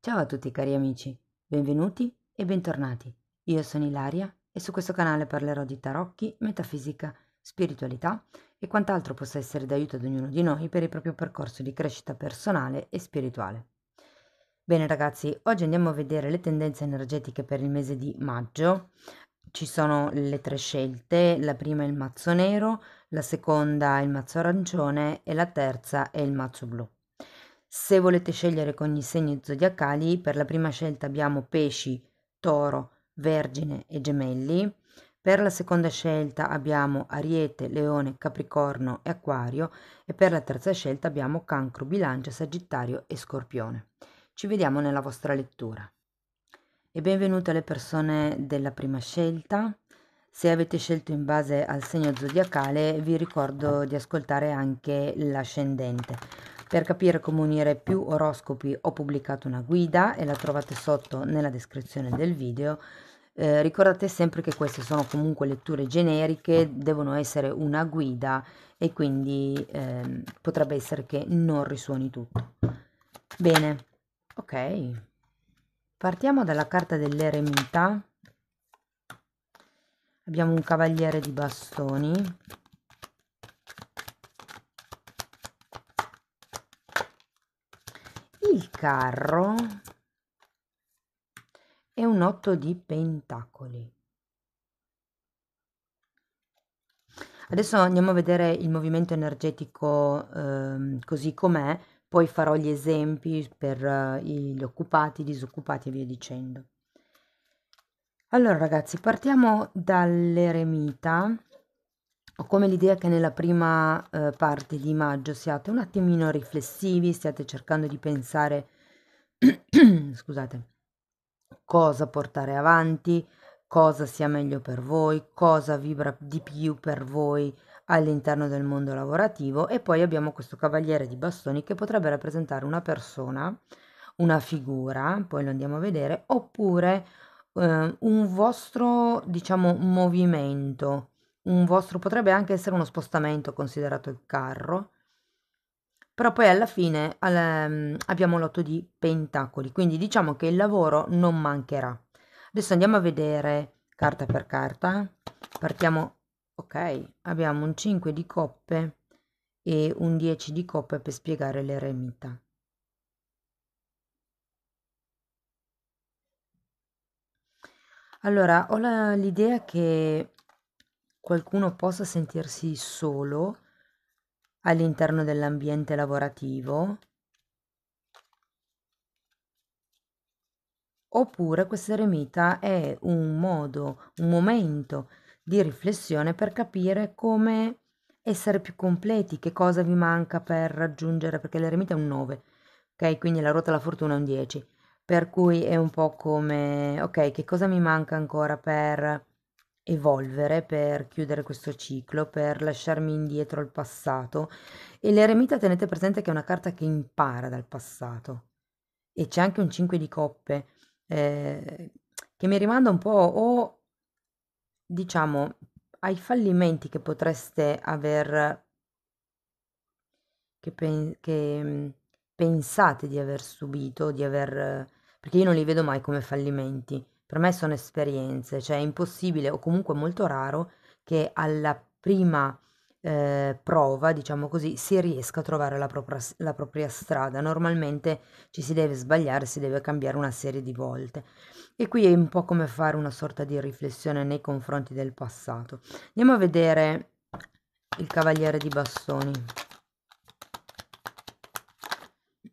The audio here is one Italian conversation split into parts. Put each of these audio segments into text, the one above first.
Ciao a tutti cari amici, benvenuti e bentornati. Io sono Ilaria e su questo canale parlerò di tarocchi, metafisica, spiritualità e quant'altro possa essere d'aiuto ad ognuno di noi per il proprio percorso di crescita personale e spirituale. Bene ragazzi, oggi andiamo a vedere le tendenze energetiche per il mese di maggio. Ci sono le tre scelte, la prima è il mazzo nero, la seconda è il mazzo arancione e la terza è il mazzo blu. Se volete scegliere con i segni zodiacali, per la prima scelta abbiamo pesci, toro, vergine e gemelli. Per la seconda scelta abbiamo Ariete, Leone, Capricorno e acquario. e per la terza scelta abbiamo Cancro, Bilancia, Sagittario e Scorpione. Ci vediamo nella vostra lettura. E benvenute le persone della prima scelta. Se avete scelto in base al segno zodiacale vi ricordo di ascoltare anche l'ascendente. Per capire come unire più oroscopi ho pubblicato una guida e la trovate sotto nella descrizione del video. Eh, ricordate sempre che queste sono comunque letture generiche, devono essere una guida e quindi eh, potrebbe essere che non risuoni tutto. Bene, ok. Partiamo dalla carta dell'eremita. Abbiamo un cavaliere di bastoni il carro e un otto di pentacoli. Adesso andiamo a vedere il movimento energetico eh, così com'è, poi farò gli esempi per eh, gli occupati, i disoccupati e via dicendo. Allora ragazzi, partiamo dall'eremita ho come l'idea che nella prima eh, parte di maggio siate un attimino riflessivi, stiate cercando di pensare, scusate, cosa portare avanti, cosa sia meglio per voi, cosa vibra di più per voi all'interno del mondo lavorativo e poi abbiamo questo cavaliere di bastoni che potrebbe rappresentare una persona, una figura, poi lo andiamo a vedere, oppure eh, un vostro, diciamo, movimento un vostro potrebbe anche essere uno spostamento considerato il carro, però poi alla fine al, ehm, abbiamo l'otto di pentacoli, quindi diciamo che il lavoro non mancherà. Adesso andiamo a vedere carta per carta, partiamo, ok, abbiamo un 5 di coppe e un 10 di coppe per spiegare l'eremita. Allora, ho l'idea che qualcuno possa sentirsi solo all'interno dell'ambiente lavorativo oppure questa eremita è un modo, un momento di riflessione per capire come essere più completi, che cosa vi manca per raggiungere, perché l'eremita è un 9, ok? Quindi la ruota della fortuna è un 10, per cui è un po' come, ok, che cosa mi manca ancora per evolvere, per chiudere questo ciclo, per lasciarmi indietro al passato. E l'eremita tenete presente che è una carta che impara dal passato. E c'è anche un 5 di coppe eh, che mi rimanda un po' o diciamo ai fallimenti che potreste aver che, pen, che mm, pensate di aver subito, di aver perché io non li vedo mai come fallimenti per me sono esperienze, cioè è impossibile o comunque molto raro che alla prima eh, prova, diciamo così, si riesca a trovare la propria, la propria strada. Normalmente ci si deve sbagliare, si deve cambiare una serie di volte. E qui è un po' come fare una sorta di riflessione nei confronti del passato. Andiamo a vedere il cavaliere di bastoni.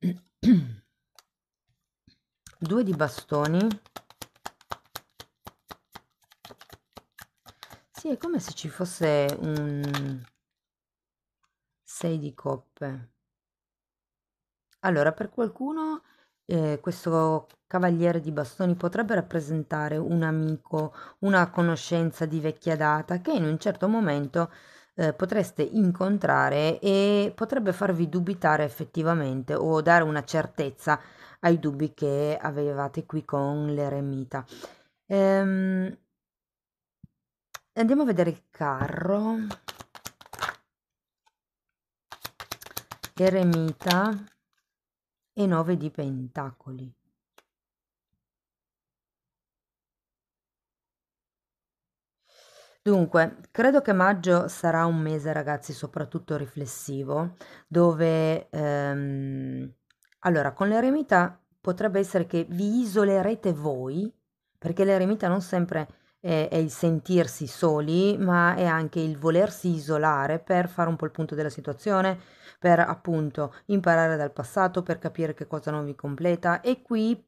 Due di bastoni Sì, è come se ci fosse un 6 di coppe. Allora, per qualcuno eh, questo cavaliere di bastoni potrebbe rappresentare un amico, una conoscenza di vecchia data che in un certo momento eh, potreste incontrare e potrebbe farvi dubitare effettivamente o dare una certezza ai dubbi che avevate qui con l'eremita. Ehm, andiamo a vedere il carro eremita e 9 di pentacoli Dunque, credo che maggio sarà un mese, ragazzi, soprattutto riflessivo, dove ehm, allora con l'eremita potrebbe essere che vi isolerete voi, perché l'eremita non sempre è, il sentirsi soli, ma è anche il volersi isolare per fare un po' il punto della situazione, per appunto imparare dal passato, per capire che cosa non vi completa e qui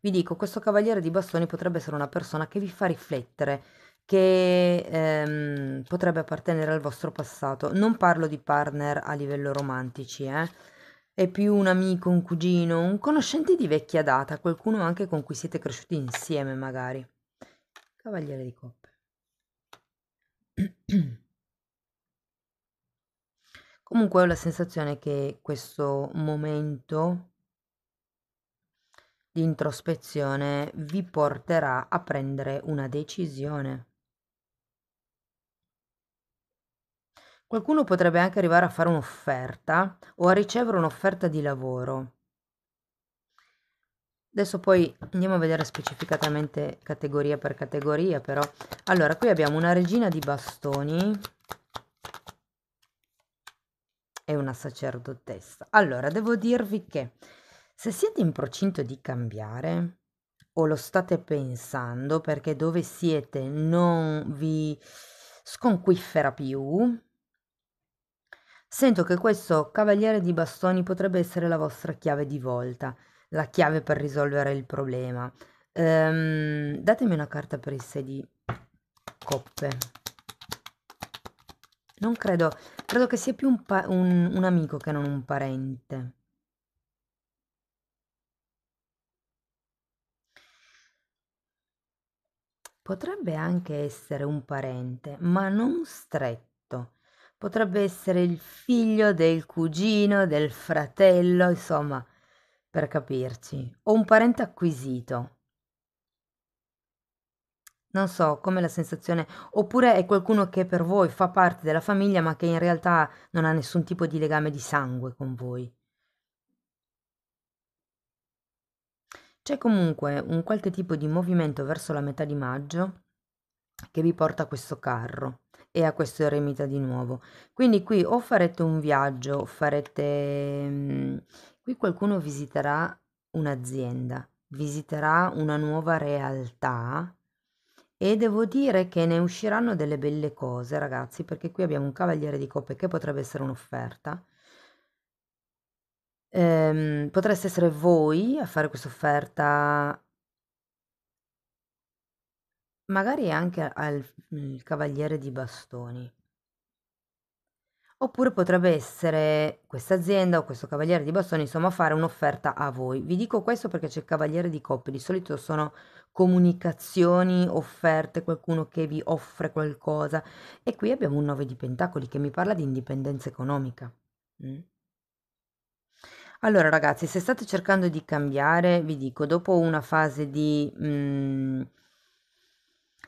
vi dico, questo cavaliere di bastoni potrebbe essere una persona che vi fa riflettere, che ehm, potrebbe appartenere al vostro passato. Non parlo di partner a livello romantici, eh? È più un amico, un cugino, un conoscente di vecchia data, qualcuno anche con cui siete cresciuti insieme magari. Cavaliere di coppe. Comunque ho la sensazione che questo momento di introspezione vi porterà a prendere una decisione. Qualcuno potrebbe anche arrivare a fare un'offerta o a ricevere un'offerta di lavoro Adesso poi andiamo a vedere specificatamente categoria per categoria però. Allora, qui abbiamo una regina di bastoni e una sacerdotessa. Allora, devo dirvi che se siete in procinto di cambiare o lo state pensando perché dove siete non vi sconquiffera più, sento che questo cavaliere di bastoni potrebbe essere la vostra chiave di volta la chiave per risolvere il problema. Ehm, datemi una carta per il 6 di coppe. Non credo, credo che sia più un, un, un amico che non un parente. Potrebbe anche essere un parente, ma non stretto. Potrebbe essere il figlio del cugino, del fratello, insomma, per capirci, o un parente acquisito. Non so, come la sensazione, oppure è qualcuno che per voi fa parte della famiglia ma che in realtà non ha nessun tipo di legame di sangue con voi. C'è comunque un qualche tipo di movimento verso la metà di maggio che vi porta a questo carro e a questo eremita di nuovo. Quindi qui o farete un viaggio, farete mm, Qui qualcuno visiterà un'azienda, visiterà una nuova realtà e devo dire che ne usciranno delle belle cose, ragazzi, perché qui abbiamo un cavaliere di coppe che potrebbe essere un'offerta. Ehm, potreste essere voi a fare questa offerta magari anche al, al cavaliere di bastoni. Oppure potrebbe essere questa azienda o questo cavaliere di bastoni, insomma, fare un'offerta a voi. Vi dico questo perché c'è il cavaliere di coppe, di solito sono comunicazioni, offerte, qualcuno che vi offre qualcosa. E qui abbiamo un 9 di pentacoli che mi parla di indipendenza economica. Mm. Allora ragazzi, se state cercando di cambiare, vi dico, dopo una fase di... Mm,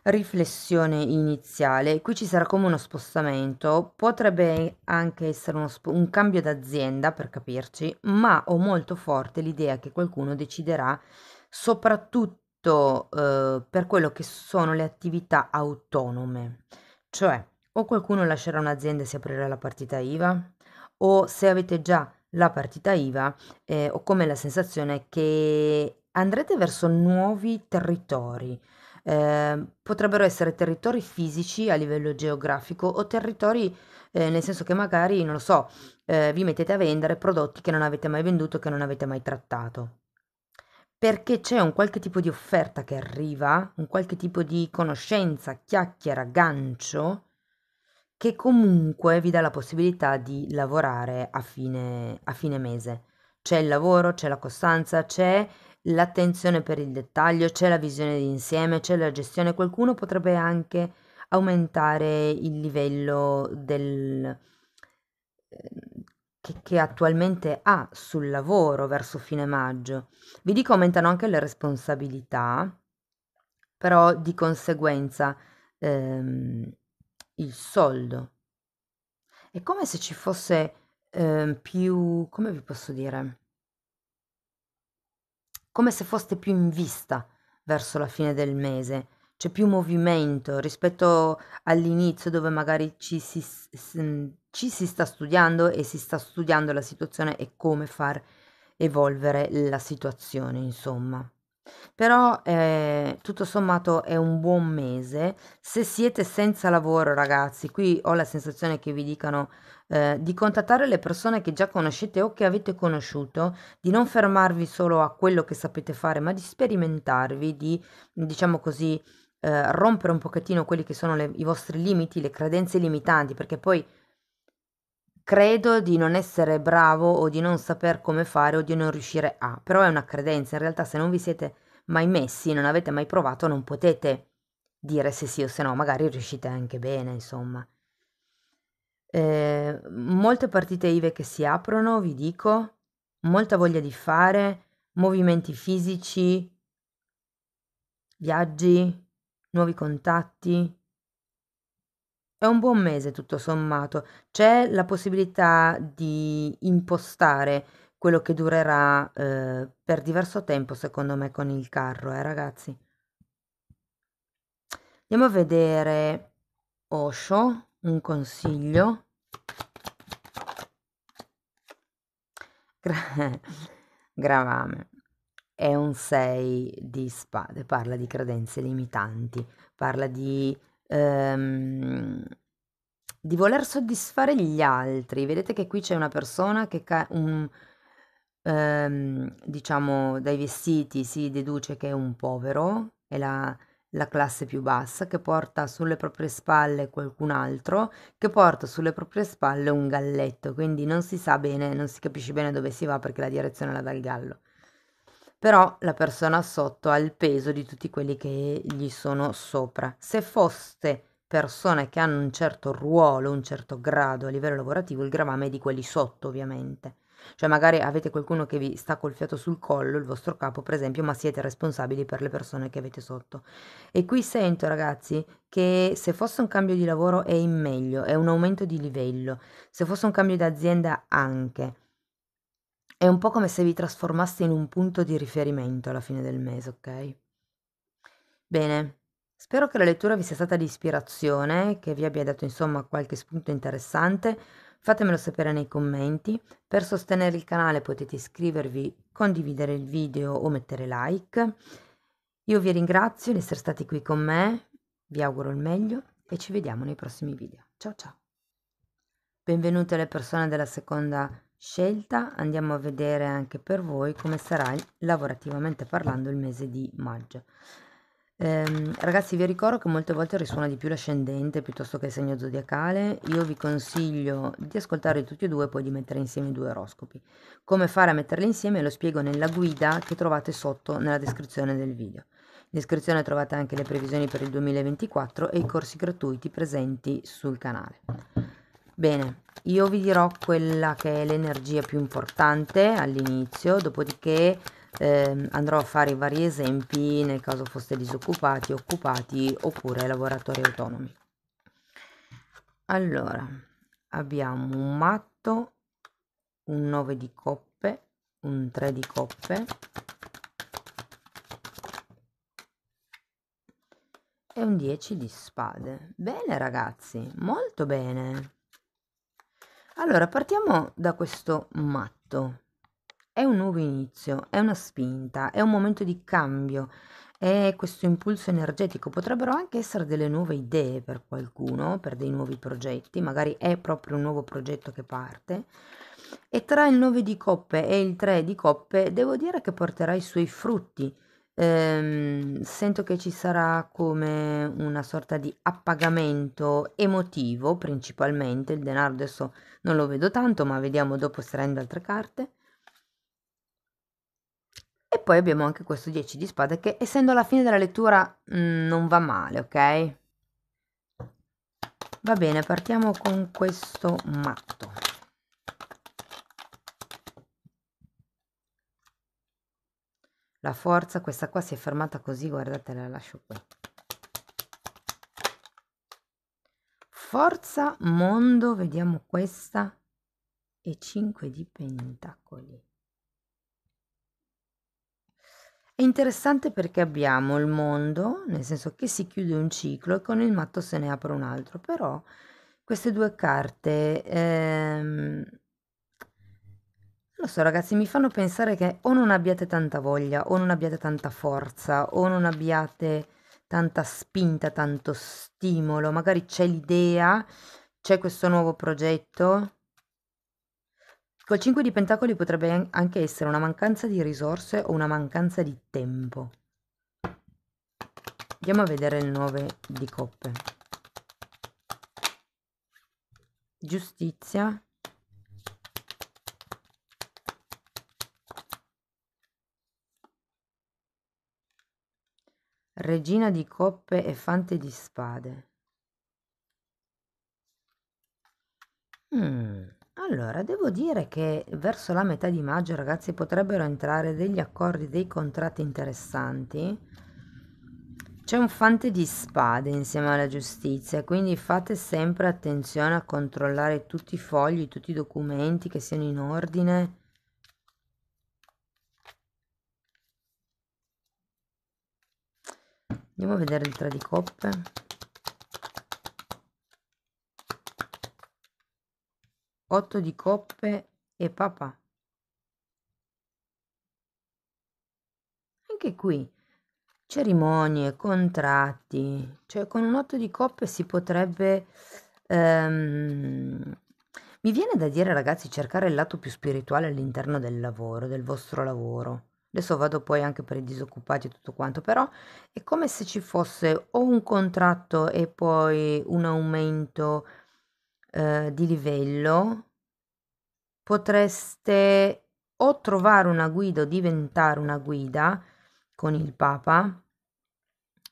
Riflessione iniziale, qui ci sarà come uno spostamento, potrebbe anche essere uno un cambio d'azienda per capirci, ma ho molto forte l'idea che qualcuno deciderà soprattutto eh, per quello che sono le attività autonome, cioè o qualcuno lascerà un'azienda e si aprirà la partita IVA, o se avete già la partita IVA, eh, ho come la sensazione che andrete verso nuovi territori eh, potrebbero essere territori fisici a livello geografico o territori eh, nel senso che magari, non lo so, eh, vi mettete a vendere prodotti che non avete mai venduto, che non avete mai trattato. Perché c'è un qualche tipo di offerta che arriva, un qualche tipo di conoscenza, chiacchiera, gancio, che comunque vi dà la possibilità di lavorare a fine, a fine mese. C'è il lavoro, c'è la costanza, c'è l'attenzione per il dettaglio, c'è la visione d'insieme, c'è la gestione, qualcuno potrebbe anche aumentare il livello del, eh, che, che, attualmente ha sul lavoro verso fine maggio. Vi dico aumentano anche le responsabilità, però di conseguenza ehm, il soldo. È come se ci fosse ehm, più, come vi posso dire? come se foste più in vista verso la fine del mese, c'è più movimento rispetto all'inizio dove magari ci si, mm, ci si, sta studiando e si sta studiando la situazione e come far evolvere la situazione, insomma. Però, ehm, tutto sommato è un buon mese. Se siete senza lavoro ragazzi, qui ho la sensazione che vi dicano, ehm, di contattare le persone che già conoscete o che avete conosciuto, di non fermarvi solo a quello che sapete fare, ma di sperimentarvi, di, diciamo così, ehm, rompere un pochettino quelli che sono le i vostri limiti, le credenze limitanti, perché poi credo di non essere bravo o di non saper come fare o di non riuscire a. Però è una credenza, in realtà se non vi siete mai messi, non avete mai provato, non potete dire se sì o se no, magari riuscite anche bene, insomma. Eh, molte partite IVE che si aprono, vi dico, molta voglia di fare, movimenti fisici, viaggi, nuovi contatti, è un buon mese tutto sommato. C'è la possibilità di impostare quello che durerà, ehm, per diverso tempo secondo me con il carro, eh ragazzi. Andiamo a vedere Osho, un consiglio. gravame. È un 6 di spade, parla di credenze limitanti, parla di ehm, di voler soddisfare gli altri. Vedete che qui c'è una persona che ca- un, ehm, diciamo dai vestiti si deduce che è un povero, è la, la classe più bassa, che porta sulle proprie spalle qualcun altro, che porta sulle proprie spalle un galletto, quindi non si sa bene, non si capisce bene dove si va perché la direzione la dà il gallo però la persona sotto ha il peso di tutti quelli che gli sono sopra. Se foste persone che hanno un certo ruolo, un certo grado a livello lavorativo, il gravame è di quelli sotto ovviamente. Cioè magari avete qualcuno che vi sta col fiato sul collo, il vostro capo per esempio, ma siete responsabili per le persone che avete sotto. E qui sento ragazzi che se fosse un cambio di lavoro è in meglio, è un aumento di livello, se fosse un cambio d'azienda anche, è un po' come se vi trasformaste in un punto di riferimento alla fine del mese, ok? Bene, spero che la lettura vi sia stata di ispirazione, che vi abbia dato insomma qualche spunto interessante. Fatemelo sapere nei commenti. Per sostenere il canale potete iscrivervi, condividere il video o mettere like. Io vi ringrazio di essere stati qui con me, vi auguro il meglio e ci vediamo nei prossimi video. Ciao ciao! Benvenute le persone della seconda scelta andiamo a vedere anche per voi come sarà lavorativamente parlando il mese di maggio eh, ragazzi vi ricordo che molte volte risuona di più l'ascendente piuttosto che il segno zodiacale io vi consiglio di ascoltare tutti e due e poi di mettere insieme i due oroscopi come fare a metterli insieme lo spiego nella guida che trovate sotto nella descrizione del video in descrizione trovate anche le previsioni per il 2024 e i corsi gratuiti presenti sul canale Bene, io vi dirò quella che è l'energia più importante all'inizio, dopodiché eh, andrò a fare vari esempi nel caso foste disoccupati, occupati oppure lavoratori autonomi. Allora, abbiamo un matto, un 9 di coppe, un 3 di coppe e un 10 di spade. Bene ragazzi, molto bene. Allora, partiamo da questo matto. È un nuovo inizio, è una spinta, è un momento di cambio, è questo impulso energetico. Potrebbero anche essere delle nuove idee per qualcuno, per dei nuovi progetti, magari è proprio un nuovo progetto che parte. E tra il 9 di coppe e il 3 di coppe, devo dire che porterà i suoi frutti ehm, sento che ci sarà come una sorta di appagamento emotivo principalmente, il denaro adesso non lo vedo tanto, ma vediamo dopo estraendo altre carte. E poi abbiamo anche questo 10 di spade che essendo la fine della lettura mh, mm, non va male, ok? Va bene, partiamo con questo matto. la forza, questa qua si è fermata così, guardate, la lascio qui. Forza mondo, vediamo questa, e 5 di pentacoli. È interessante perché abbiamo il mondo, nel senso che si chiude un ciclo e con il matto se ne apre un altro, però queste due carte... Ehm, lo so ragazzi, mi fanno pensare che o non abbiate tanta voglia, o non abbiate tanta forza, o non abbiate tanta spinta, tanto stimolo, magari c'è l'idea, c'è questo nuovo progetto. Col 5 di Pentacoli potrebbe anche essere una mancanza di risorse o una mancanza di tempo. Andiamo a vedere il 9 di coppe. Giustizia, regina di coppe e fante di spade. Mm, allora, devo dire che verso la metà di maggio, ragazzi, potrebbero entrare degli accordi, dei contratti interessanti. C'è un fante di spade insieme alla giustizia, quindi fate sempre attenzione a controllare tutti i fogli, tutti i documenti che siano in ordine andiamo a vedere il 3 di coppe Otto di coppe e papà anche qui cerimonie contratti cioè con un otto di coppe si potrebbe ehm, mi viene da dire ragazzi cercare il lato più spirituale all'interno del lavoro del vostro lavoro adesso vado poi anche per i disoccupati e tutto quanto, però è come se ci fosse o un contratto e poi un aumento eh, di livello, potreste o trovare una guida o diventare una guida con il Papa,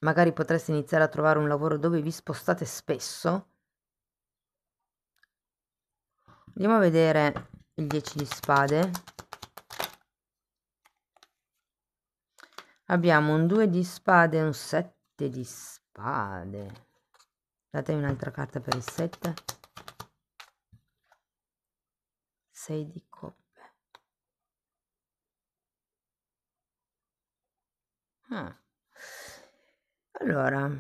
magari potreste iniziare a trovare un lavoro dove vi spostate spesso. Andiamo a vedere il 10 di spade. Abbiamo un 2 di spade e un 7 di spade. Datemi un'altra carta per il 7. 6 di coppe. Ah. Allora,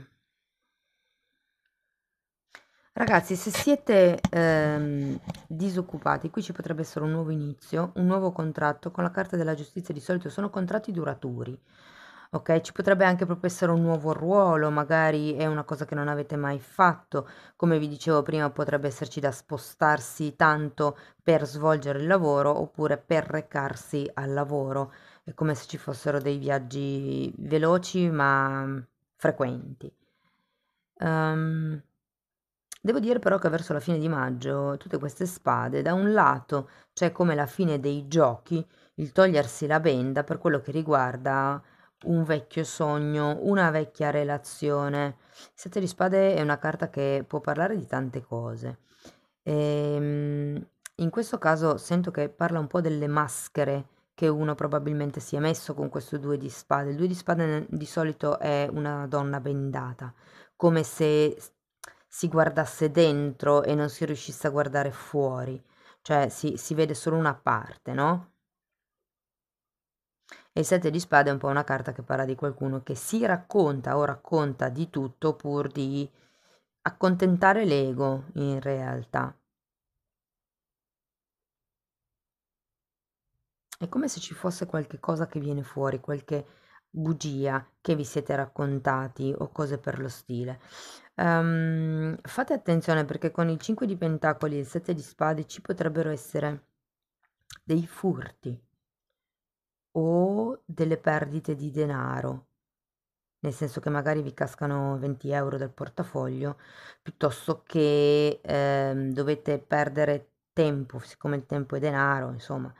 ragazzi, se siete ehm, disoccupati, qui ci potrebbe essere un nuovo inizio, un nuovo contratto. Con la carta della giustizia di solito sono contratti duraturi ok? ci potrebbe anche proprio essere un nuovo ruolo, magari è una cosa che non avete mai fatto, come vi dicevo prima potrebbe esserci da spostarsi tanto per svolgere il lavoro oppure per recarsi al lavoro, è come se ci fossero dei viaggi veloci ma frequenti. Um, Devo dire però che verso la fine di maggio tutte queste spade, da un lato c'è come la fine dei giochi, il togliersi la benda per quello che riguarda un vecchio sogno, una vecchia relazione. Il Sette di spade è una carta che può parlare di tante cose. E, ehm, in questo caso sento che parla un po' delle maschere che uno probabilmente si è messo con questo due di spade. Il due di spade di solito è una donna bendata, come se si guardasse dentro e non si riuscisse a guardare fuori, cioè si, si vede solo una parte, no? E il sette di spade è un po' una carta che parla di qualcuno che si racconta o racconta di tutto pur di accontentare l'ego in realtà. È come se ci fosse qualche cosa che viene fuori, qualche bugia che vi siete raccontati o cose per lo stile. Um, fate attenzione perché con il 5 di pentacoli e il 7 di spade ci potrebbero essere dei furti o delle perdite di denaro, nel senso che magari vi cascano 20 euro dal portafoglio, piuttosto che ehm, dovete perdere tempo, siccome il tempo è denaro, insomma.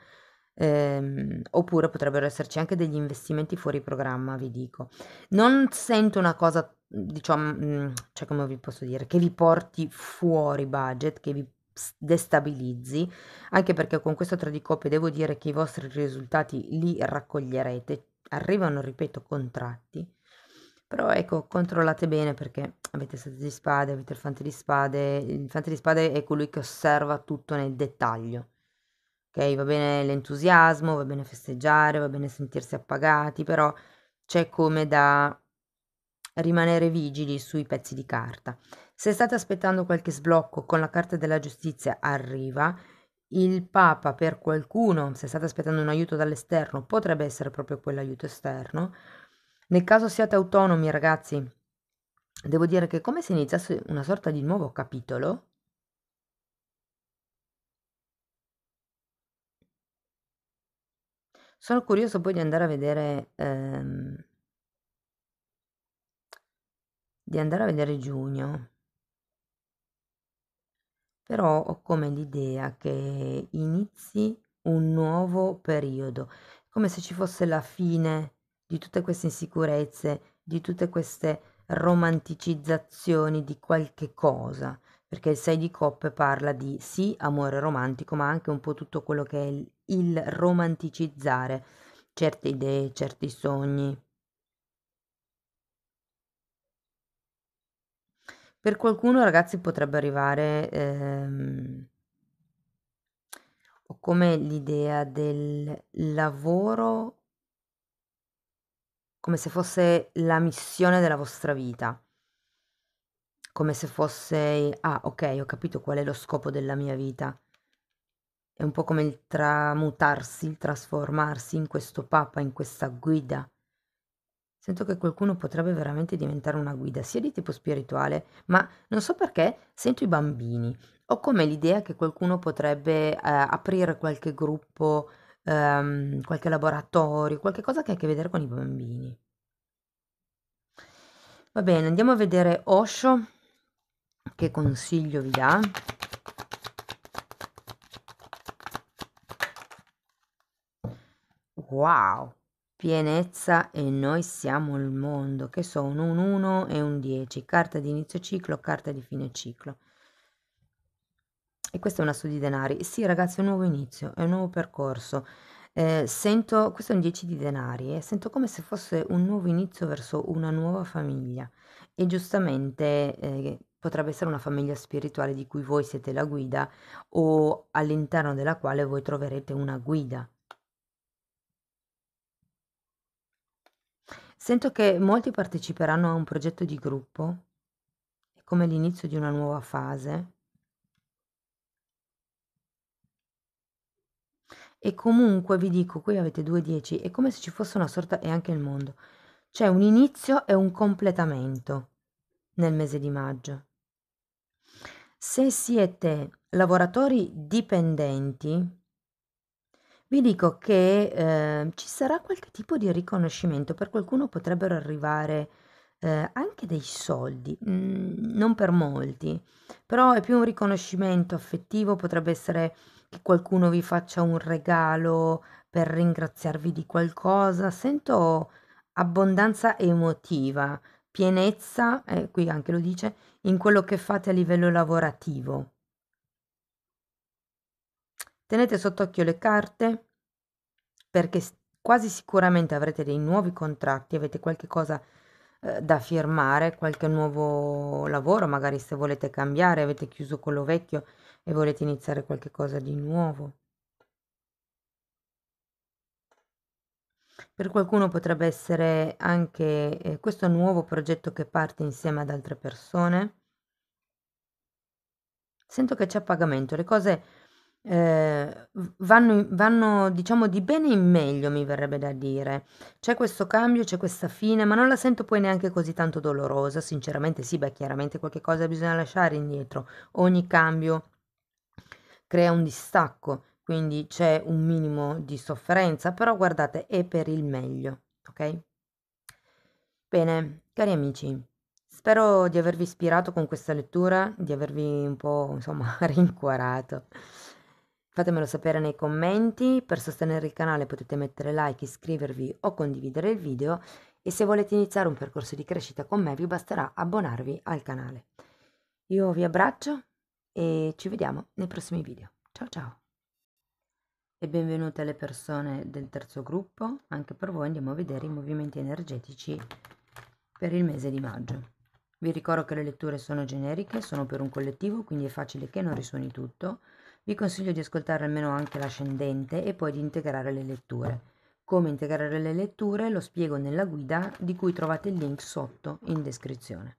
Ehm, oppure potrebbero esserci anche degli investimenti fuori programma, vi dico. Non sento una cosa, diciamo, mm, cioè come vi posso dire, che vi porti fuori budget, che vi destabilizzi, anche perché con questo 3 di coppe devo dire che i vostri risultati li raccoglierete, arrivano, ripeto, contratti, però ecco, controllate bene perché avete il 7 di spade, avete il fante di spade, il fante di spade è colui che osserva tutto nel dettaglio. Ok, va bene l'entusiasmo, va bene festeggiare, va bene sentirsi appagati, però c'è come da rimanere vigili sui pezzi di carta. Se state aspettando qualche sblocco con la carta della giustizia, arriva. Il Papa per qualcuno, se state aspettando un aiuto dall'esterno, potrebbe essere proprio quell'aiuto esterno. Nel caso siate autonomi, ragazzi, devo dire che come se iniziasse una sorta di nuovo capitolo, Sono curioso poi di andare a vedere ehm, di andare a vedere giugno però ho come l'idea che inizi un nuovo periodo, come se ci fosse la fine di tutte queste insicurezze, di tutte queste romanticizzazioni di qualche cosa, perché il 6 di coppe parla di sì amore romantico, ma anche un po' tutto quello che è il, il romanticizzare certe idee, certi sogni, Per qualcuno, ragazzi, potrebbe arrivare ehm, o come l'idea del lavoro come se fosse la missione della vostra vita, come se fosse, ah ok, ho capito qual è lo scopo della mia vita. È un po' come il tramutarsi, il trasformarsi in questo papa, in questa guida Sento che qualcuno potrebbe veramente diventare una guida, sia di tipo spirituale, ma non so perché sento i bambini. Ho come l'idea che qualcuno potrebbe eh, aprire qualche gruppo, ehm, qualche laboratorio, qualche cosa che ha a che vedere con i bambini. Va bene, andiamo a vedere Osho, che consiglio vi dà. Wow, pienezza e noi siamo il mondo, che sono un 1 e un 10, carta di inizio ciclo, carta di fine ciclo. E questa è una su di denari. Sì ragazzi, è un nuovo inizio, è un nuovo percorso. Eh, sento, questo è un 10 di denari, eh, sento come se fosse un nuovo inizio verso una nuova famiglia e giustamente eh, potrebbe essere una famiglia spirituale di cui voi siete la guida o all'interno della quale voi troverete una guida Sento che molti parteciperanno a un progetto di gruppo. È come l'inizio di una nuova fase. E comunque vi dico, qui avete due dieci, è come se ci fosse una sorta, e anche il mondo, c'è cioè, un inizio e un completamento nel mese di maggio. Se siete lavoratori dipendenti, vi dico che eh, ci sarà qualche tipo di riconoscimento, per qualcuno potrebbero arrivare eh, anche dei soldi, mm, non per molti, però è più un riconoscimento affettivo, potrebbe essere che qualcuno vi faccia un regalo per ringraziarvi di qualcosa, sento abbondanza emotiva, pienezza, eh, qui anche lo dice, in quello che fate a livello lavorativo. Tenete sott'occhio le carte perché quasi sicuramente avrete dei nuovi contratti, avete qualche cosa eh, da firmare, qualche nuovo lavoro, magari se volete cambiare, avete chiuso quello vecchio e volete iniziare qualche cosa di nuovo. Per qualcuno potrebbe essere anche eh, questo nuovo progetto che parte insieme ad altre persone. Sento che c'è pagamento, le cose eh, vanno, vanno, diciamo, di bene in meglio, mi verrebbe da dire. C'è questo cambio, c'è questa fine, ma non la sento poi neanche così tanto dolorosa, sinceramente sì, beh, chiaramente qualche cosa bisogna lasciare indietro. Ogni cambio crea un distacco, quindi c'è un minimo di sofferenza, però guardate, è per il meglio, ok? Bene, cari amici, spero di avervi ispirato con questa lettura, di avervi un po', insomma, rincuorato. Fatemelo sapere nei commenti, per sostenere il canale potete mettere like, iscrivervi o condividere il video e se volete iniziare un percorso di crescita con me vi basterà abbonarvi al canale. Io vi abbraccio e ci vediamo nei prossimi video. Ciao ciao! E benvenute alle persone del terzo gruppo, anche per voi andiamo a vedere i movimenti energetici per il mese di maggio. Vi ricordo che le letture sono generiche, sono per un collettivo, quindi è facile che non risuoni tutto. Vi consiglio di ascoltare almeno anche l'ascendente e poi di integrare le letture. Come integrare le letture lo spiego nella guida di cui trovate il link sotto in descrizione.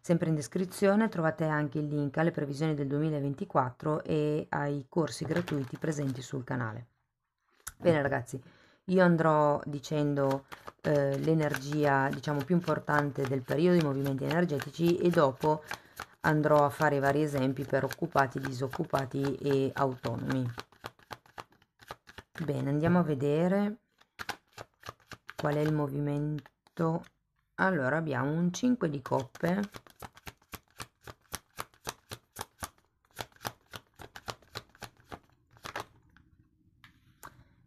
Sempre in descrizione trovate anche il link alle previsioni del 2024 e ai corsi gratuiti presenti sul canale. Bene ragazzi, io andrò dicendo eh, l'energia diciamo più importante del periodo, i movimenti energetici e dopo andrò a fare vari esempi per occupati, disoccupati e autonomi. Bene, andiamo a vedere qual è il movimento. Allora abbiamo un 5 di coppe.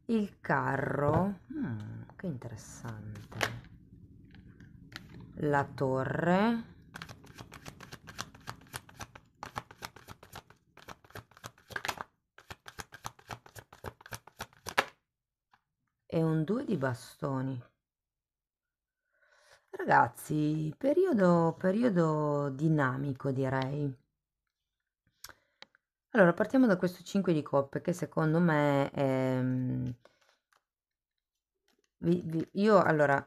Il carro, mm, che interessante. La torre e un 2 di bastoni. Ragazzi, periodo, periodo dinamico direi. Allora, partiamo da questo 5 di coppe che secondo me... Ehm, io allora,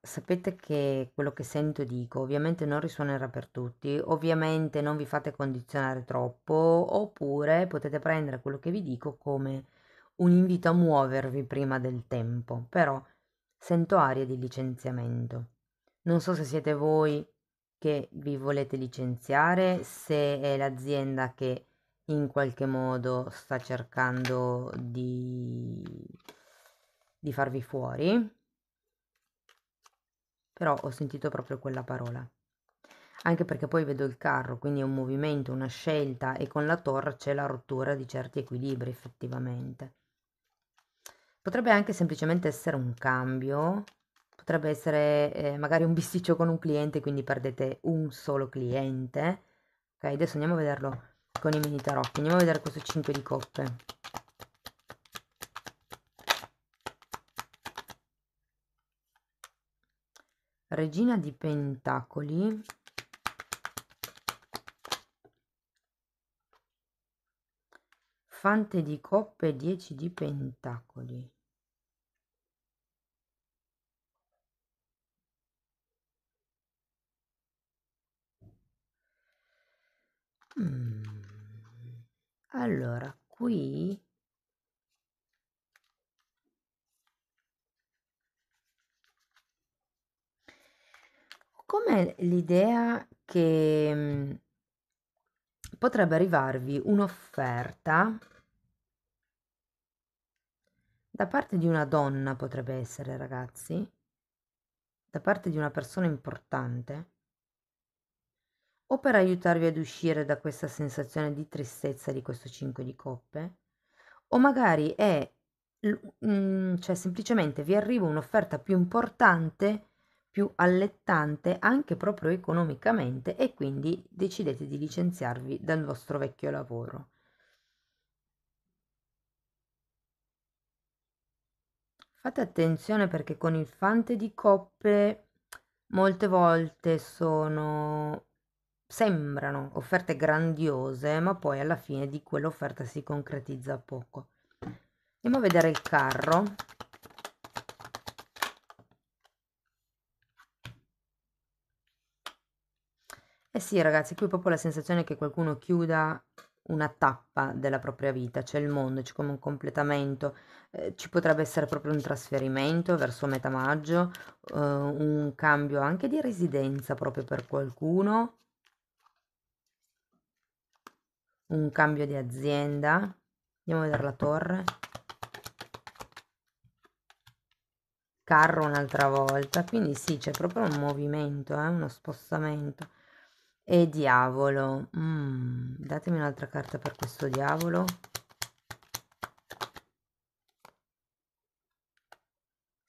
sapete che quello che sento dico, ovviamente non risuonerà per tutti, ovviamente non vi fate condizionare troppo, oppure potete prendere quello che vi dico come un invito a muovervi prima del tempo, però sento aria di licenziamento. Non so se siete voi che vi volete licenziare, se è l'azienda che in qualche modo sta cercando di, di farvi fuori, però ho sentito proprio quella parola. Anche perché poi vedo il carro, quindi è un movimento, una scelta e con la torre c'è la rottura di certi equilibri effettivamente. Potrebbe anche semplicemente essere un cambio, potrebbe essere eh, magari un bisticcio con un cliente, quindi perdete un solo cliente. Ok, adesso andiamo a vederlo con i mini tarocchi, andiamo a vedere questo 5 di coppe. Regina di Pentacoli, fante di coppe e dieci di pentacoli. Mm. Allora, qui come l'idea che mm, potrebbe arrivarvi un'offerta da parte di una donna, potrebbe essere ragazzi, da parte di una persona importante, o per aiutarvi ad uscire da questa sensazione di tristezza di questo 5 di coppe, o magari è, mm, cioè semplicemente vi arriva un'offerta più importante più allettante anche proprio economicamente e quindi decidete di licenziarvi dal vostro vecchio lavoro. Fate attenzione perché con il fante di coppe molte volte sono sembrano offerte grandiose, ma poi alla fine di quell'offerta si concretizza poco. Andiamo a vedere il carro. Eh sì, ragazzi, qui proprio la sensazione che qualcuno chiuda una tappa della propria vita, c'è il mondo, c'è come un completamento, eh, ci potrebbe essere proprio un trasferimento verso metà maggio, eh, un cambio anche di residenza proprio per qualcuno, un cambio di azienda. Andiamo a vedere la torre. Carro un'altra volta, quindi sì, c'è proprio un movimento, eh, uno spostamento e diavolo. Mm, datemi un'altra carta per questo diavolo.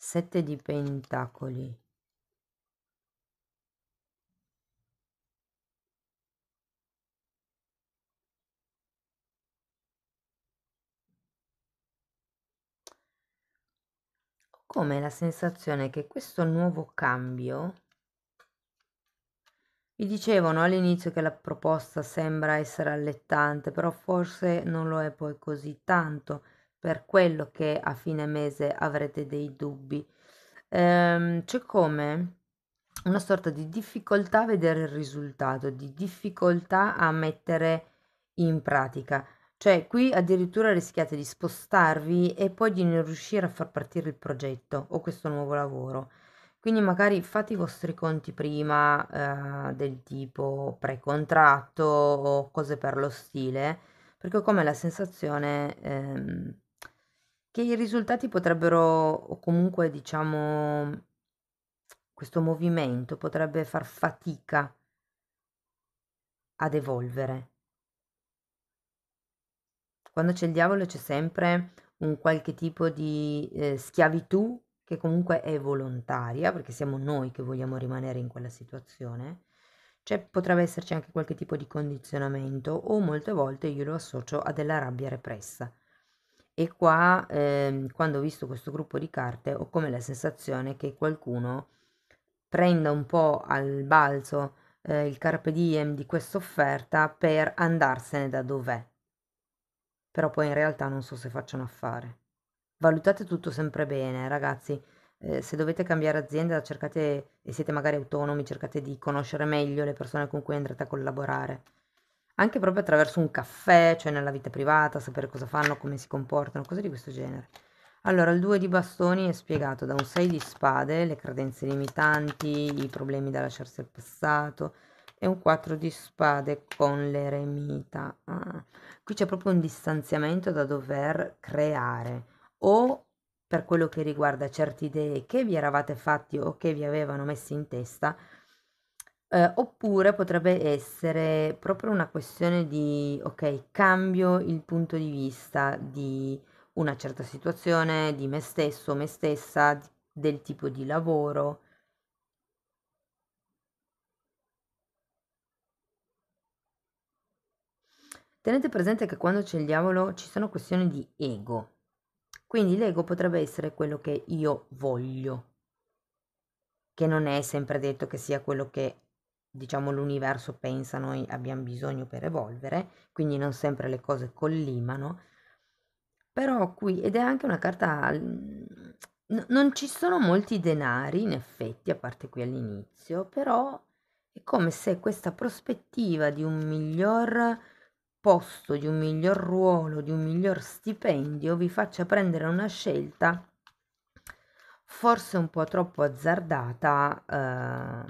Sette di pentacoli. Come la sensazione che questo nuovo cambio mi dicevano all'inizio che la proposta sembra essere allettante, però forse non lo è poi così tanto, per quello che a fine mese avrete dei dubbi. Ehm, c'è come una sorta di difficoltà a vedere il risultato, di difficoltà a mettere in pratica. Cioè, qui addirittura rischiate di spostarvi e poi di non riuscire a far partire il progetto o questo nuovo lavoro. Quindi magari fate i vostri conti prima, eh, del tipo precontratto o cose per lo stile, perché ho come la sensazione ehm, che i risultati potrebbero, o comunque diciamo, questo movimento potrebbe far fatica ad evolvere. Quando c'è il diavolo c'è sempre un qualche tipo di eh, schiavitù che comunque è volontaria, perché siamo noi che vogliamo rimanere in quella situazione, cioè potrebbe esserci anche qualche tipo di condizionamento o molte volte io lo associo a della rabbia repressa. E qua, eh, quando ho visto questo gruppo di carte, ho come la sensazione che qualcuno prenda un po' al balzo eh, il carpe diem di questa offerta per andarsene da dov'è. Però poi in realtà non so se facciano affare valutate tutto sempre bene, ragazzi. Eh, se dovete cambiare azienda, cercate e siete magari autonomi, cercate di conoscere meglio le persone con cui andrete a collaborare. Anche proprio attraverso un caffè, cioè nella vita privata, sapere cosa fanno, come si comportano, cose di questo genere. Allora, il 2 di bastoni è spiegato da un 6 di spade, le credenze limitanti, i problemi da lasciarsi al passato e un 4 di spade con l'eremita. Ah. Qui c'è proprio un distanziamento da dover creare o per quello che riguarda certe idee che vi eravate fatti o che vi avevano messi in testa, eh, oppure potrebbe essere proprio una questione di, ok, cambio il punto di vista di una certa situazione, di me stesso, me stessa, del tipo di lavoro. Tenete presente che quando c'è il diavolo ci sono questioni di ego quindi l'ego potrebbe essere quello che io voglio, che non è sempre detto che sia quello che diciamo l'universo pensa noi abbiamo bisogno per evolvere, quindi non sempre le cose collimano. Però qui, ed è anche una carta, mm, non ci sono molti denari in effetti, a parte qui all'inizio, però è come se questa prospettiva di un miglior posto, di un miglior ruolo, di un miglior stipendio, vi faccia prendere una scelta forse un po' troppo azzardata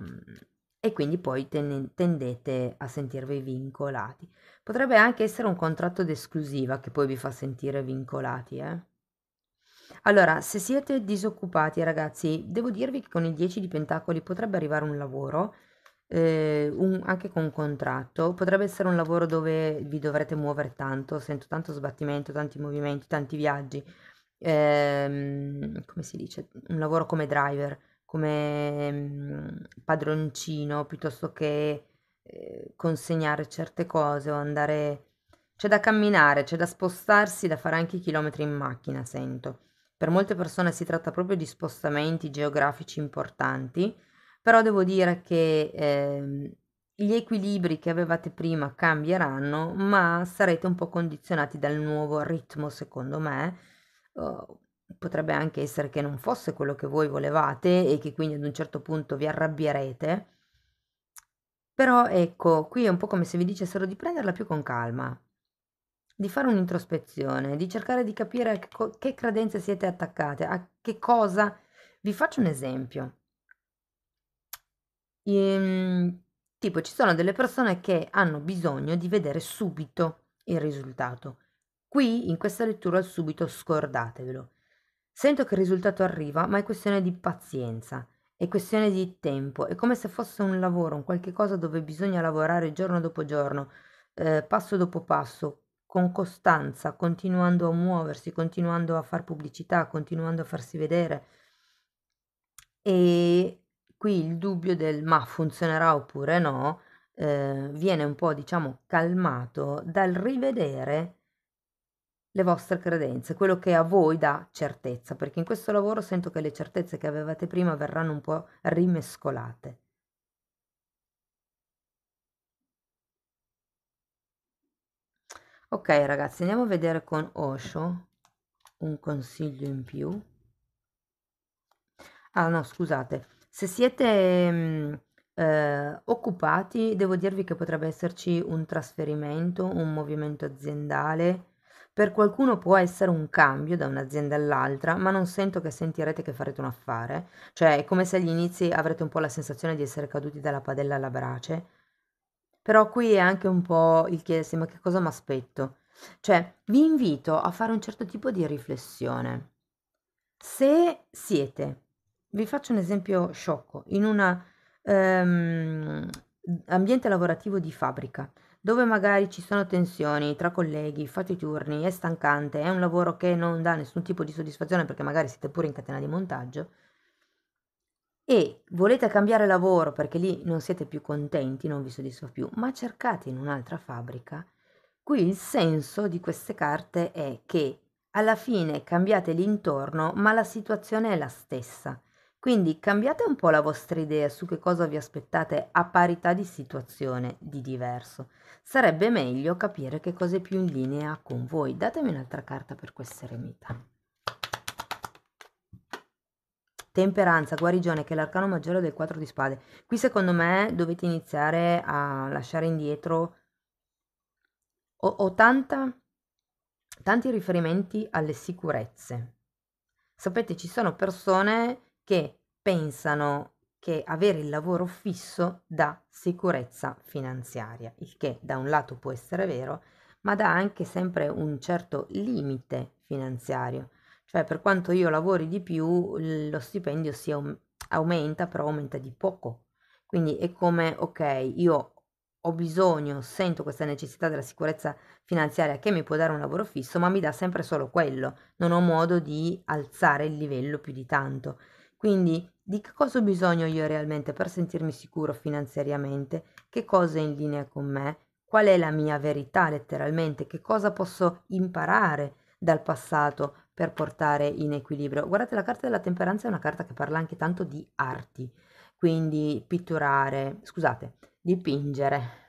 eh, e quindi poi tendete a sentirvi vincolati. Potrebbe anche essere un contratto d'esclusiva che poi vi fa sentire vincolati. Eh? Allora, se siete disoccupati ragazzi, devo dirvi che con i 10 di Pentacoli potrebbe arrivare un lavoro eh, un- anche con un contratto, potrebbe essere un lavoro dove vi dovrete muovere tanto, sento tanto sbattimento, tanti movimenti, tanti viaggi, ehm, come si dice, un lavoro come driver, come mm, padroncino, piuttosto che eh, consegnare certe cose o andare... C'è da camminare, c'è da spostarsi, da fare anche chilometri in macchina, sento. Per molte persone si tratta proprio di spostamenti geografici importanti però devo dire che ehm, gli equilibri che avevate prima cambieranno, ma sarete un po' condizionati dal nuovo ritmo, secondo me. Uh, potrebbe anche essere che non fosse quello che voi volevate e che quindi ad un certo punto vi arrabbierete. Però ecco, qui è un po' come se vi dicessero di prenderla più con calma, di fare un'introspezione, di cercare di capire a che, co- che credenze siete attaccate, a che cosa. Vi faccio un esempio. Ehm, tipo, ci sono delle persone che hanno bisogno di vedere subito il risultato. Qui, in questa lettura, subito scordatevelo. Sento che il risultato arriva, ma è questione di pazienza, è questione di tempo, è come se fosse un lavoro, un qualche cosa dove bisogna lavorare giorno dopo giorno, eh, passo dopo passo, con costanza, continuando a muoversi, continuando a far pubblicità, continuando a farsi vedere. E qui il dubbio del ma funzionerà oppure no eh, viene un po' diciamo calmato dal rivedere le vostre credenze, quello che a voi dà certezza, perché in questo lavoro sento che le certezze che avevate prima verranno un po' rimescolate. Ok ragazzi, andiamo a vedere con Osho un consiglio in più. Ah no, scusate, se siete mhmm, eh, occupati, devo dirvi che potrebbe esserci un trasferimento, un movimento aziendale. Per qualcuno può essere un cambio da un'azienda all'altra, ma non sento che sentirete che farete un affare, cioè è come se agli inizi avrete un po' la sensazione di essere caduti dalla padella alla brace. Però qui è anche un po' il chiedersi ma che cosa mi aspetto? Cioè, vi invito a fare un certo tipo di riflessione. Se siete vi faccio un esempio sciocco, in un ehm, ambiente lavorativo di fabbrica, dove magari ci sono tensioni tra colleghi, fate i turni, è stancante, è un lavoro che non dà nessun tipo di soddisfazione perché magari siete pure in catena di montaggio e volete cambiare lavoro perché lì non siete più contenti, non vi soddisfa più, ma cercate in un'altra fabbrica. Qui il senso di queste carte è che alla fine cambiate l'intorno, ma la situazione è la stessa. Quindi cambiate un po' la vostra idea su che cosa vi aspettate a parità di situazione di diverso. Sarebbe meglio capire che cosa è più in linea con voi. Datemi un'altra carta per questa eremita. Temperanza, guarigione, che è l'arcano maggiore del 4 di spade. Qui secondo me dovete iniziare a lasciare indietro ho, ho tanta, tanti riferimenti alle sicurezze. Sapete, ci sono persone che pensano che avere il lavoro fisso dà sicurezza finanziaria, il che da un lato può essere vero, ma dà anche sempre un certo limite finanziario, cioè per quanto io lavori di più lo stipendio si aumenta, però aumenta di poco. Quindi è come, ok, io ho bisogno, sento questa necessità della sicurezza finanziaria che mi può dare un lavoro fisso, ma mi dà sempre solo quello, non ho modo di alzare il livello più di tanto. Quindi di che cosa ho bisogno io realmente per sentirmi sicuro finanziariamente? Che cosa è in linea con me? Qual è la mia verità letteralmente? Che cosa posso imparare dal passato per portare in equilibrio? Guardate, la carta della temperanza è una carta che parla anche tanto di arti, quindi pitturare, scusate, dipingere.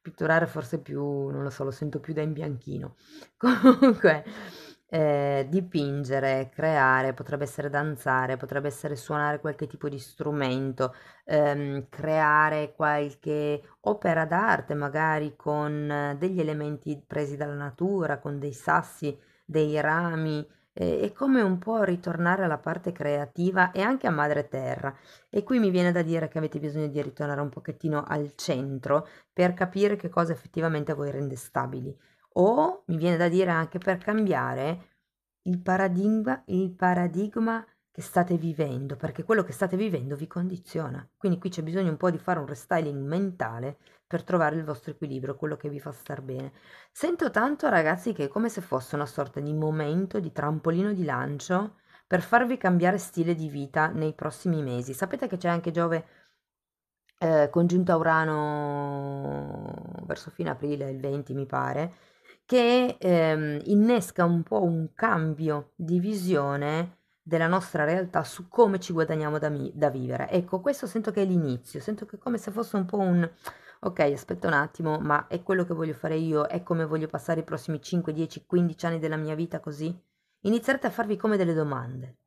Pitturare forse più, non lo so, lo sento più da in bianchino. Comunque, eh, dipingere, creare, potrebbe essere danzare, potrebbe essere suonare qualche tipo di strumento, ehm, creare qualche opera d'arte, magari con eh, degli elementi presi dalla natura, con dei sassi, dei rami. Eh, è come un po' ritornare alla parte creativa e anche a madre terra. E qui mi viene da dire che avete bisogno di ritornare un pochettino al centro per capire che cosa effettivamente voi rende stabili o mi viene da dire anche per cambiare il paradigma, il paradigma che state vivendo, perché quello che state vivendo vi condiziona. Quindi qui c'è bisogno un po' di fare un restyling mentale per trovare il vostro equilibrio, quello che vi fa star bene. Sento tanto ragazzi che è come se fosse una sorta di momento, di trampolino di lancio per farvi cambiare stile di vita nei prossimi mesi. Sapete che c'è anche Giove eh, a Urano verso fine aprile, il 20 mi pare, che ehm, innesca un po' un cambio di visione della nostra realtà su come ci guadagniamo da, mi- da vivere. Ecco, questo sento che è l'inizio, sento che è come se fosse un po' un ok, aspetta un attimo, ma è quello che voglio fare io, è come voglio passare i prossimi 5, 10, 15 anni della mia vita così? Iniziate a farvi come delle domande.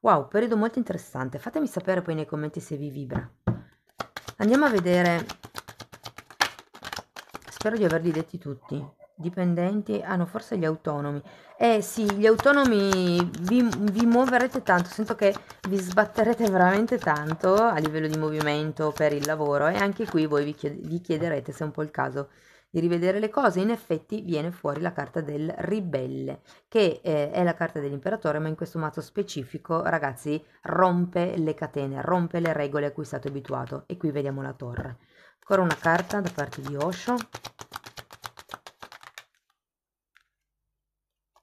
Wow, periodo molto interessante. Fatemi sapere poi nei commenti se vi vibra. Andiamo a vedere. Spero di averli detti tutti dipendenti ah no, forse gli autonomi eh sì gli autonomi vi, vi, muoverete tanto sento che vi sbatterete veramente tanto a livello di movimento per il lavoro e anche qui voi vi, chied vi chiederete se è un po' il caso di rivedere le cose in effetti viene fuori la carta del ribelle che eh, è la carta dell'imperatore ma in questo mazzo specifico ragazzi rompe le catene rompe le regole a cui state abituato e qui vediamo la torre ancora una carta da parte di Osho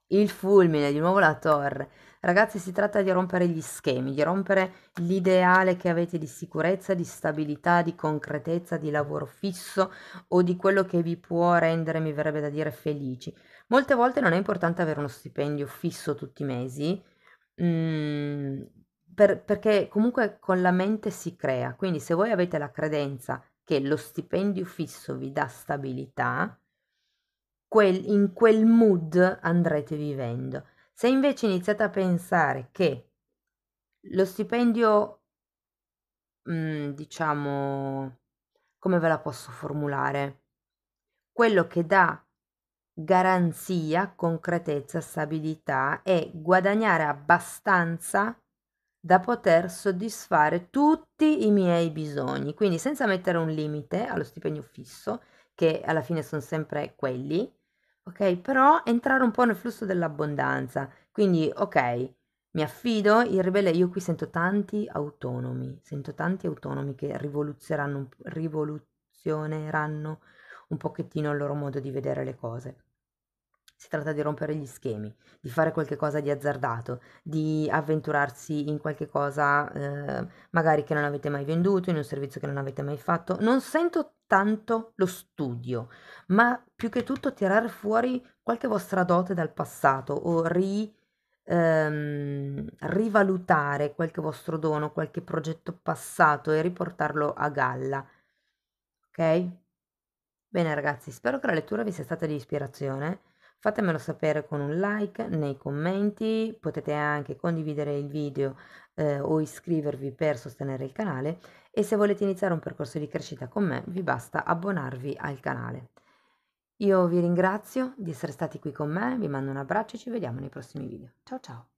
il fulmine, di nuovo la torre. Ragazzi, si tratta di rompere gli schemi, di rompere l'ideale che avete di sicurezza, di stabilità, di concretezza, di lavoro fisso o di quello che vi può rendere, mi verrebbe da dire, felici. Molte volte non è importante avere uno stipendio fisso tutti i mesi, mh, mm, per, perché comunque con la mente si crea. Quindi se voi avete la credenza che lo stipendio fisso vi dà stabilità, quel, in quel mood andrete vivendo. Se invece iniziate a pensare che lo stipendio, mh, mm, diciamo, come ve la posso formulare? Quello che dà garanzia, concretezza, stabilità è guadagnare abbastanza da poter soddisfare tutti i miei bisogni. Quindi senza mettere un limite allo stipendio fisso, che alla fine sono sempre quelli, ok? però entrare un po' nel flusso dell'abbondanza. Quindi, ok, mi affido, il ribelle io qui sento tanti autonomi, sento tanti autonomi che rivoluzioneranno rivoluzioneranno un pochettino il loro modo di vedere le cose. Si tratta di rompere gli schemi, di fare qualcosa di azzardato, di avventurarsi in qualche cosa eh, magari che non avete mai venduto, in un servizio che non avete mai fatto. Non sento tanto lo studio, ma più che tutto tirare fuori qualche vostra dote dal passato o ri, ehm, rivalutare qualche vostro dono, qualche progetto passato e riportarlo a galla. Ok? Bene ragazzi, spero che la lettura vi sia stata di ispirazione fatemelo sapere con un like nei commenti, potete anche condividere il video eh, o iscrivervi per sostenere il canale e se volete iniziare un percorso di crescita con me vi basta abbonarvi al canale. Io vi ringrazio di essere stati qui con me, vi mando un abbraccio e ci vediamo nei prossimi video. Ciao ciao!